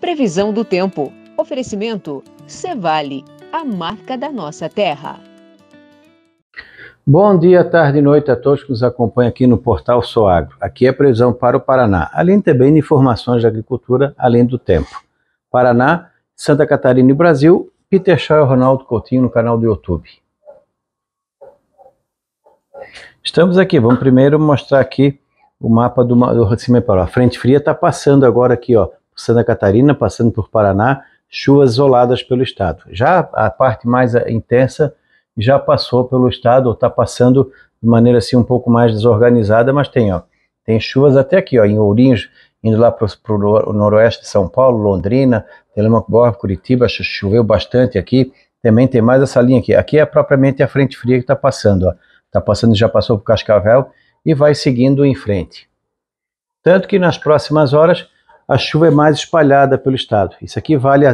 Previsão do tempo. Oferecimento Cevale, a marca da nossa terra. Bom dia, tarde e noite a todos que nos acompanham aqui no portal Soagro. Aqui é previsão para o Paraná, além também de informações de agricultura, além do tempo. Paraná, Santa Catarina e Brasil, Peter Shaw e Ronaldo Coutinho no canal do YouTube. Estamos aqui, vamos primeiro mostrar aqui o mapa do, do cima para A frente fria está passando agora aqui, ó, Santa Catarina, passando por Paraná, chuvas isoladas pelo estado. Já a parte mais intensa já passou pelo estado, ou está passando de maneira assim um pouco mais desorganizada, mas tem, ó, tem chuvas até aqui, ó, em Ourinhos, indo lá para o noroeste de São Paulo, Londrina, Telemaco Curitiba, choveu bastante aqui. Também tem mais essa linha aqui. Aqui é propriamente a frente fria que está passando, ó. Está passando, já passou por Cascavel e vai seguindo em frente. Tanto que nas próximas horas a chuva é mais espalhada pelo estado. Isso aqui vale,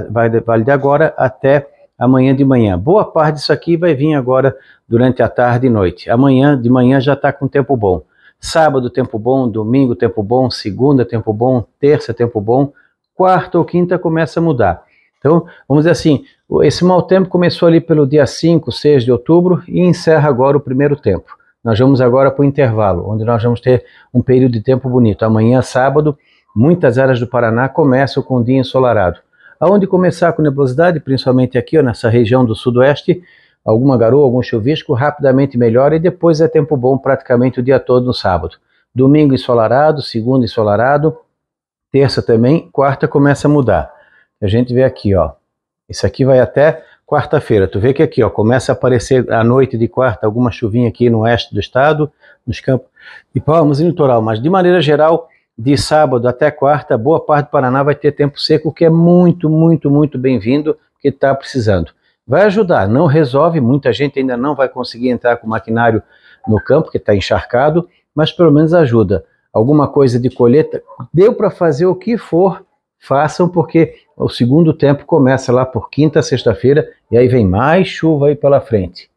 vale de agora até amanhã de manhã. Boa parte disso aqui vai vir agora durante a tarde e noite. Amanhã de manhã já está com tempo bom. Sábado, tempo bom. Domingo, tempo bom. Segunda, tempo bom. Terça, tempo bom. Quarta ou quinta começa a mudar. Então, vamos dizer assim, esse mau tempo começou ali pelo dia 5, 6 de outubro e encerra agora o primeiro tempo. Nós vamos agora para o intervalo, onde nós vamos ter um período de tempo bonito. Amanhã, sábado, Muitas áreas do Paraná começam com um dia ensolarado. Aonde começar com nebulosidade, principalmente aqui ó, nessa região do sudoeste, alguma garoa, algum chuvisco, rapidamente melhora e depois é tempo bom praticamente o dia todo no sábado. Domingo ensolarado, segunda ensolarado, terça também, quarta começa a mudar. A gente vê aqui, ó. Isso aqui vai até quarta-feira. Tu vê que aqui, ó, começa a aparecer à noite de quarta alguma chuvinha aqui no oeste do estado, nos campos e Palmas e no litoral, mas de maneira geral, de sábado até quarta, boa parte do Paraná vai ter tempo seco, que é muito, muito, muito bem-vindo, que está precisando. Vai ajudar, não resolve, muita gente ainda não vai conseguir entrar com o maquinário no campo, que está encharcado, mas pelo menos ajuda. Alguma coisa de colheita, deu para fazer o que for, façam, porque o segundo tempo começa lá por quinta, sexta-feira, e aí vem mais chuva aí pela frente.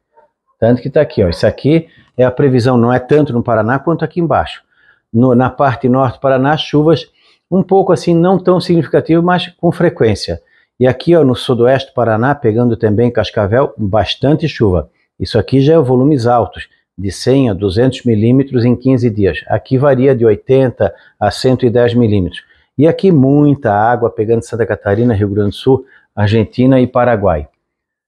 Tanto que está aqui, ó. Isso aqui é a previsão, não é tanto no Paraná quanto aqui embaixo no, na parte norte do Paraná, chuvas um pouco assim, não tão significativas, mas com frequência. E aqui ó, no sudoeste do Paraná, pegando também Cascavel, bastante chuva. Isso aqui já é volumes altos, de 100 a 200 milímetros em 15 dias. Aqui varia de 80 a 110 milímetros. E aqui muita água pegando Santa Catarina, Rio Grande do Sul, Argentina e Paraguai.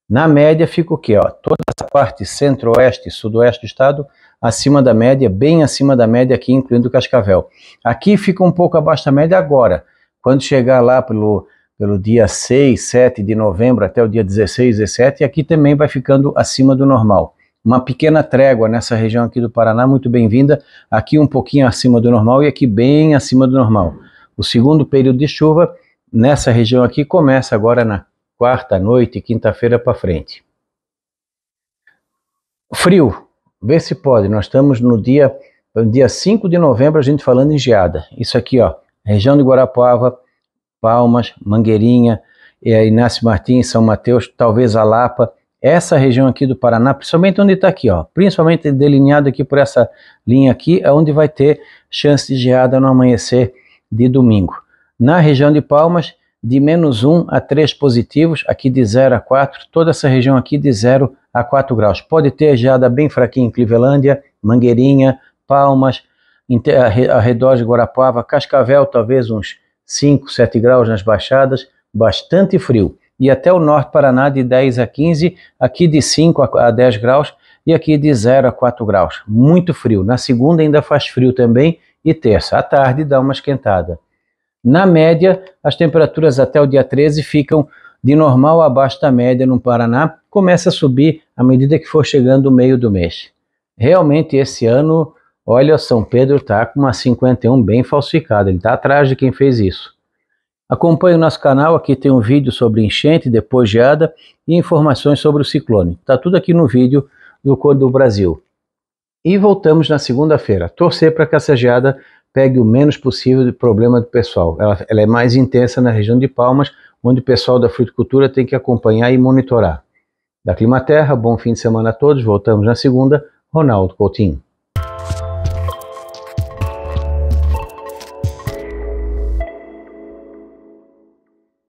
Na média fica o quê? Ó, toda essa parte centro-oeste e sudoeste do estado acima da média, bem acima da média aqui, incluindo Cascavel. Aqui fica um pouco abaixo da média agora. Quando chegar lá pelo, pelo dia 6, 7 de novembro até o dia 16, 17, aqui também vai ficando acima do normal. Uma pequena trégua nessa região aqui do Paraná, muito bem-vinda. Aqui um pouquinho acima do normal e aqui bem acima do normal. O segundo período de chuva nessa região aqui começa agora na quarta noite, quinta-feira para frente. Frio, vê se pode. Nós estamos no dia dia 5 de novembro, a gente falando em geada. Isso aqui, ó, região de Guarapuava, Palmas, Mangueirinha, é, Inácio Martins, São Mateus, talvez a Lapa. Essa região aqui do Paraná, principalmente onde está aqui, ó, principalmente delineado aqui por essa linha aqui, é onde vai ter chance de geada no amanhecer de domingo. Na região de Palmas, de menos 1 a 3 positivos, aqui de 0 a 4, toda essa região aqui de 0 a 4 graus. Pode ter geada bem fraquinha em Clevelândia, Mangueirinha, Palmas, arredor de Guarapuava, Cascavel, talvez uns 5, 7 graus nas baixadas, bastante frio. E até o norte Paraná de 10 a 15, aqui de 5 a 10 graus e aqui de 0 a 4 graus. Muito frio. Na segunda ainda faz frio também e terça à tarde dá uma esquentada. Na média, as temperaturas até o dia 13 ficam de normal abaixo da média no Paraná, começa a subir à medida que for chegando o meio do mês. Realmente esse ano, olha, São Pedro está com uma 51 bem falsificada, ele está atrás de quem fez isso. Acompanhe o nosso canal, aqui tem um vídeo sobre enchente, depois geada e informações sobre o ciclone. Está tudo aqui no vídeo do Cor do Brasil. E voltamos na segunda-feira. Torcer para que essa geada pegue o menos possível de problema do pessoal. Ela, ela é mais intensa na região de Palmas, onde o pessoal da fruticultura tem que acompanhar e monitorar. Da Clima Terra, bom fim de semana a todos. Voltamos na segunda. Ronaldo Coutinho.